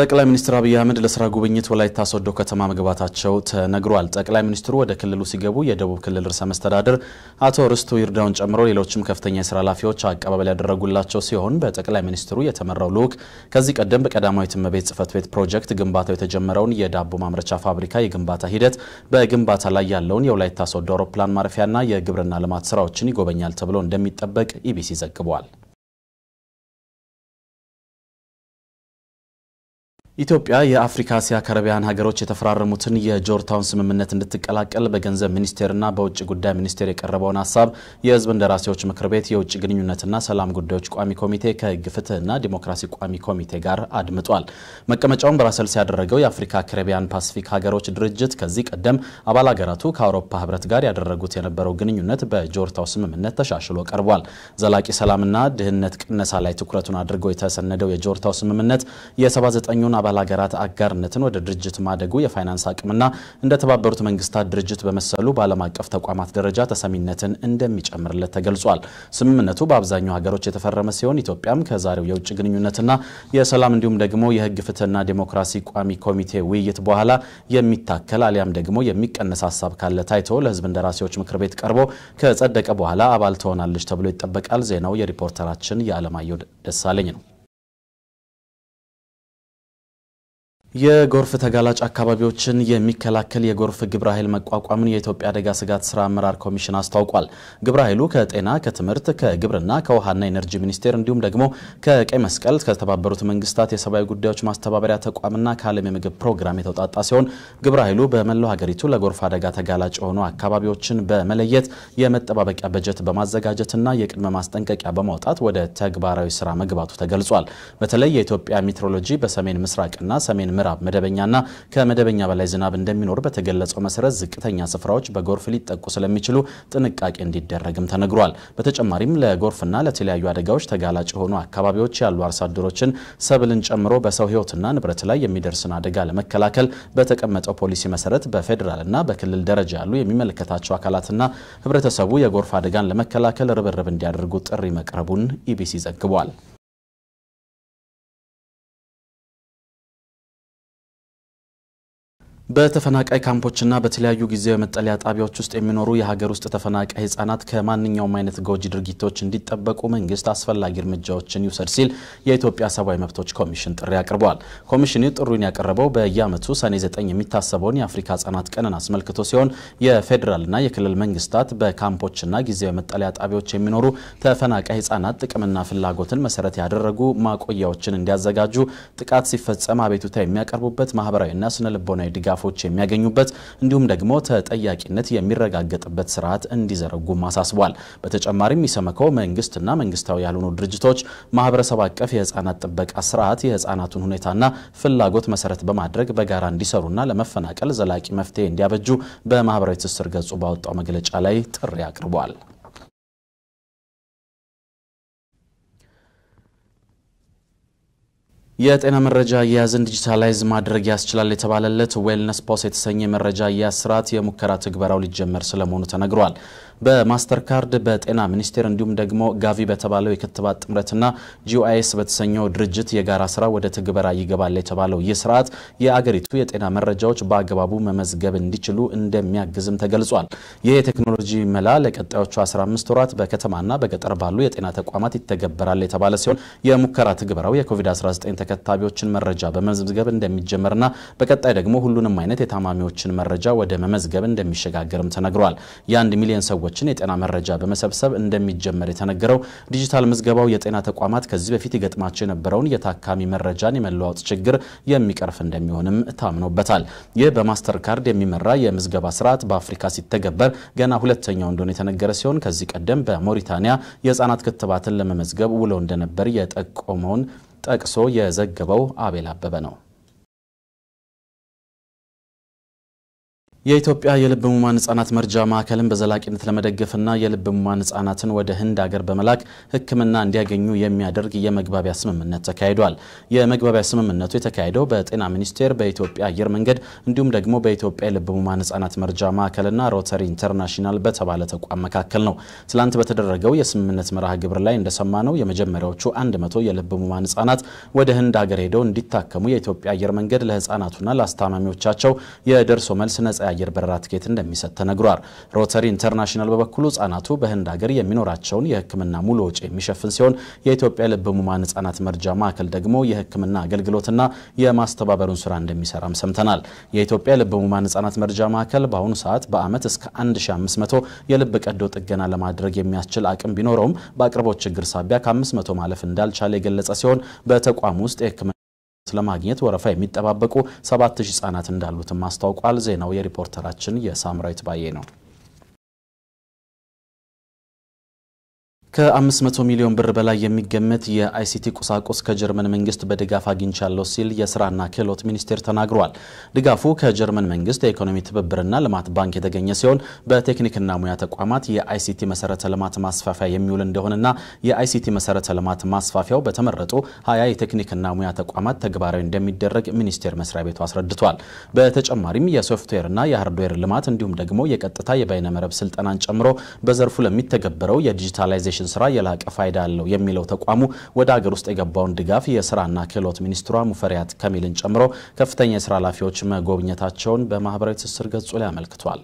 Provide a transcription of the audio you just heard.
ጠቅላይ ሚኒስትር አብይ አህመድ ለስራ ጉብኝት ወላይታ ሶዶ ከተማ መግባታቸው ተነግሯል። ጠቅላይ ሚኒስትሩ ወደ ክልሉ ሲገቡ የደቡብ ክልል ርዕሰ መስተዳድር አቶ ርስቱ ይርዳውን ጨምሮ ሌሎችም ከፍተኛ የስራ ኃላፊዎች አቀባበል ያደረጉላቸው ሲሆን በጠቅላይ ሚኒስትሩ የተመራው ልዑክ ከዚህ ቀደም በቀዳማዊት እመቤት ጽህፈት ቤት ፕሮጀክት ግንባታው የተጀመረውን የዳቦ ማምረቻ ፋብሪካ የግንባታ ሂደት፣ በግንባታ ላይ ያለውን የወላይታ ሶዶ አውሮፕላን ማረፊያና የግብርና ልማት ስራዎችን ይጎበኛል ተብሎ እንደሚጠበቅ ኢቢሲ ዘግቧል። ኢትዮጵያ የአፍሪካ እስያ ካሪቢያን ሀገሮች የተፈራረሙትን የጆርታውን ስምምነት እንድትቀላቀል በገንዘብ ሚኒስቴርና በውጭ ጉዳይ ሚኒስቴር የቀረበውን ሀሳብ የሕዝብ እንደራሴዎች ምክር ቤት የውጭ ግንኙነትና ሰላም ጉዳዮች ቋሚ ኮሚቴ ከሕግ ፍትህና ዲሞክራሲ ቋሚ ኮሚቴ ጋር አድምጧል። መቀመጫውን በብራሰልስ ያደረገው የአፍሪካ ካሪቢያን ፓሲፊክ ሀገሮች ድርጅት ከዚህ ቀደም አባል ሀገራቱ ከአውሮፓ ሕብረት ጋር ያደረጉት የነበረው ግንኙነት በጆርታው ስምምነት ተሻሽሎ ቀርቧል። ዘላቂ ሰላምና ድህነት ቅነሳ ላይ ትኩረቱን አድርገው የተሰነደው የጆርታው ስምምነት የ79ኙን አባል ሀገራት አጋርነትን ወደ ድርጅት ማደጉ የፋይናንስ አቅምና እንደ ተባበሩት መንግስታት ድርጅት በመሰሉ በዓለም አቀፍ ተቋማት ደረጃ ተሰሚነትን እንደሚጨምርለት ተገልጿል። ስምምነቱ በአብዛኛው ሀገሮች የተፈረመ ሲሆን ኢትዮጵያም ከዛሬው የውጭ ግንኙነትና የሰላም እንዲሁም ደግሞ የህግ ፍትህና ዲሞክራሲ ቋሚ ኮሚቴ ውይይት በኋላ የሚታከል አሊያም ደግሞ የሚቀነስ ሀሳብ ካለ ታይቶ ለህዝብ እንደራሴዎች ምክር ቤት ቀርቦ ከጸደቀ በኋላ አባል ትሆናለች ተብሎ ይጠበቃል። ዜናው የሪፖርተራችን የዓለማየሁ ደሳለኝ ነው። የጎርፍ ተጋላጭ አካባቢዎችን የሚከላከል የጎርፍ ግብረ ኃይል መቋቋምን የኢትዮጵያ አደጋ ስጋት ስራ አመራር ኮሚሽን አስታውቋል። ግብረ ኃይሉ ከጤና፣ ከትምህርት፣ ከግብርና፣ ከውሃና ኤነርጂ ሚኒስቴር እንዲሁም ደግሞ ከቀይ መስቀል፣ ከተባበሩት መንግስታት የሰብአዊ ጉዳዮች ማስተባበሪያ ተቋምና ከዓለም የምግብ ፕሮግራም የተውጣጣ ሲሆን ግብረ ኃይሉ በመላው ሀገሪቱ ለጎርፍ አደጋ ተጋላጭ የሆኑ አካባቢዎችን በመለየት የመጠባበቂያ በጀት በማዘጋጀትና የቅድመ ማስጠንቀቂያ በማውጣት ወደ ተግባራዊ ስራ መግባቱ ተገልጿል። በተለይ የኢትዮጵያ ሜትሮሎጂ በሰሜን ምስራቅና ሰሜን ምዕራብ መደበኛና ከመደበኛ በላይ ዝናብ እንደሚኖር በተገለጸው መሰረት ዝቅተኛ ስፍራዎች በጎርፍ ሊጠቁ ስለሚችሉ ጥንቃቄ እንዲደረግም ተነግሯል። በተጨማሪም ለጎርፍና ለተለያዩ አደጋዎች ተጋላጭ የሆኑ አካባቢዎች ያሉ አርሶ አደሮችን ሰብልን ጨምሮ በሰው ሕይወትና ንብረት ላይ የሚደርስን አደጋ ለመከላከል በተቀመጠው ፖሊሲ መሰረት በፌዴራልና በክልል ደረጃ ያሉ የሚመለከታቸው አካላትና ህብረተሰቡ የጎርፍ አደጋን ለመከላከል ርብርብ እንዲያደርጉ ጥሪ መቅረቡን ኢቢሲ ዘግቧል። በተፈናቃይ ካምፖችና በተለያዩ ጊዜያዊ መጠለያ ጣቢያዎች ውስጥ የሚኖሩ የሀገር ውስጥ ተፈናቃይ ህጻናት ከማንኛውም አይነት ጎጂ ድርጊቶች እንዲጠበቁ መንግስት አስፈላጊ እርምጃዎችን ይውሰድ ሲል የኢትዮጵያ ሰብአዊ መብቶች ኮሚሽን ጥሪ አቅርበዋል። ኮሚሽኑ ጥሪውን ያቀረበው በየአመቱ ሰኔ 9 የሚታሰበውን የአፍሪካ ህጻናት ቀንን አስመልክቶ ሲሆን የፌዴራልና የክልል መንግስታት በካምፖችና ጊዜያዊ መጠለያ ጣቢያዎች የሚኖሩ ተፈናቃይ ህጻናት ጥቅምና ፍላጎትን መሰረት ያደረጉ ማቆያዎችን እንዲያዘጋጁ፣ ጥቃት ሲፈጸም አቤቱታ የሚያቀርቡበት ማህበራዊና ስነልቦናዊ ድጋፍ ድጋፎች የሚያገኙበት እንዲሁም ደግሞ ተጠያቂነት የሚረጋገጥበት ስርዓት እንዲዘረጉ አሳስቧል። በተጨማሪም ኢሰመኮ መንግስትና መንግስታዊ ያልሆኑ ድርጅቶች ማህበረሰብ አቀፍ የህፃናት ጥበቃ ስርዓት የህፃናቱን ሁኔታና ፍላጎት መሰረት በማድረግ በጋራ እንዲሰሩና ለመፈናቀል ዘላቂ መፍትሄ እንዲያበጁ በማህበራዊ ትስስር ገጹ ባወጣው መግለጫ ላይ ጥሪ አቅርቧል። የጤና መረጃ አያያዝን ዲጂታላይዝ ማድረግ ያስችላል የተባለለት ዌልነስ ፖስ የተሰኘ መረጃ አያያዝ ስርዓት የሙከራ ትግበራው ሊጀመር ስለመሆኑ ተነግሯል። በማስተር ካርድ በጤና ሚኒስቴር እንዲሁም ደግሞ ጋቪ በተባለው የክትባት ጥምረትና ጂኦአይኤስ በተሰኘው ድርጅት የጋራ ስራ ወደ ትግበራ ይገባል የተባለው ይህ ስርዓት የአገሪቱ የጤና መረጃዎች በአግባቡ መመዝገብ እንዲችሉ እንደሚያግዝም ተገልጿል። ይህ የቴክኖሎጂ መላ ለቀጣዮቹ 15 ወራት በከተማና በገጠር ባሉ የጤና ተቋማት ይተገበራል የተባለ ሲሆን የሙከራ ትግበራው የኮቪድ-19 ተከታቢዎችን መረጃ በመመዝገብ እንደሚጀመርና በቀጣይ ደግሞ ሁሉንም አይነት የታማሚዎችን መረጃ ወደ መመዝገብ እንደሚሸጋገርም ተነግሯል። የአንድ ሚሊዮን ሰዎች ሰዎችን የጤና መረጃ በመሰብሰብ እንደሚጀመር የተነገረው ዲጂታል ምዝገባው የጤና ተቋማት ከዚህ በፊት ይገጥማቸው የነበረውን የታካሚ መረጃን የመለዋወጥ ችግር የሚቀርፍ እንደሚሆንም ታምኖበታል። ይህ በማስተር ካርድ የሚመራ የምዝገባ ስርዓት በአፍሪካ ሲተገበር ገና ሁለተኛው እንደሆነ የተነገረ ሲሆን ከዚህ ቀደም በሞሪታኒያ የህፃናት ክትባትን ለመመዝገብ ውለው እንደነበር የጠቆመውን ጠቅሶ የዘገበው አቤል አበበ ነው። የኢትዮጵያ የልብ ሙማን ህጻናት መርጃ ማዕከልን በዘላቂነት ለመደገፍና የልብ ሙማን ህጻናትን ወደ ህንድ አገር በመላክ ሕክምና እንዲያገኙ የሚያደርግ የመግባቢያ ስምምነት ተካሂዷል። የመግባቢያ ስምምነቱ የተካሄደው በጤና ሚኒስቴር፣ በኢትዮጵያ አየር መንገድ እንዲሁም ደግሞ በኢትዮጵያ የልብ ሙማን ህጻናት መርጃ ማዕከልና ሮተሪ ኢንተርናሽናል በተባለ ተቋም መካከል ነው። ትላንት በተደረገው የስምምነት መርሃ ግብር ላይ እንደሰማነው የመጀመሪያዎቹ 100 የልብ ሙማን ህጻናት ወደ ህንድ አገር ሄደው እንዲታከሙ የኢትዮጵያ አየር መንገድ ለህጻናቱና ለአስታማሚዎቻቸው የደርሶ መልስ ነጻ የአየር በረራ ትኬት እንደሚሰጥ ተነግሯል። ሮተሪ ኢንተርናሽናል በበኩሉ ህጻናቱ በህንድ ሀገር የሚኖራቸውን የህክምና ሙሉ ወጪ የሚሸፍን ሲሆን የኢትዮጵያ ልብ ህሙማን ህጻናት መርጃ ማዕከል ደግሞ የህክምና አገልግሎትና የማስተባበሩን ስራ እንደሚሰራም ሰምተናል። የኢትዮጵያ ልብ ህሙማን ህጻናት መርጃ ማዕከል በአሁኑ ሰዓት በአመት እስከ 1500 የልብ ቀዶ ጥገና ለማድረግ የሚያስችል አቅም ቢኖረውም በአቅርቦት ችግር ሳቢያ ከ500 ማለፍ እንዳልቻለ የገለጸ ሲሆን በተቋም ውስጥ የህክምና ለማግኘት ወረፋ የሚጠባበቁ 7000 ህጻናት እንዳሉትም አስታውቋል። ዜናው የሪፖርተራችን የሳምራዊት ባዬ ነው። ከ500 ሚሊዮን ብር በላይ የሚገመት የአይሲቲ ቁሳቁስ ከጀርመን መንግስት በድጋፍ አግኝቻለሁ ሲል የስራና ክህሎት ሚኒስቴር ተናግሯል። ድጋፉ ከጀርመን መንግስት የኢኮኖሚ ትብብርና ልማት ባንክ የተገኘ ሲሆን በቴክኒክና ሙያ ተቋማት የአይሲቲ መሰረተ ልማት ማስፋፊያ የሚውል እንደሆነና የአይሲቲ መሰረተ ልማት ማስፋፊያው በተመረጡ ሀያ የቴክኒክና ሙያ ተቋማት ተግባራዊ እንደሚደረግ ሚኒስቴር መስሪያ ቤቱ አስረድቷል። በተጨማሪም የሶፍትዌርና የሃርድዌር ልማት እንዲሁም ደግሞ የቀጥታ የበይነመረብ ስልጠናን ጨምሮ በዘርፉ ለሚተገበረው የዲጂታላይዜሽን የኮሚኒኬሽን ስራ የላቀ ፋይዳ አለው የሚለው ተቋሙ ወደ አገር ውስጥ የገባውን ድጋፍ የስራና ክህሎት ሚኒስትሯ ሙፈሪያት ከሚልን ጨምሮ ከፍተኛ የስራ ኃላፊዎች መጎብኘታቸውን በማህበራዊ ትስስር ገጹ ላይ አመልክቷል።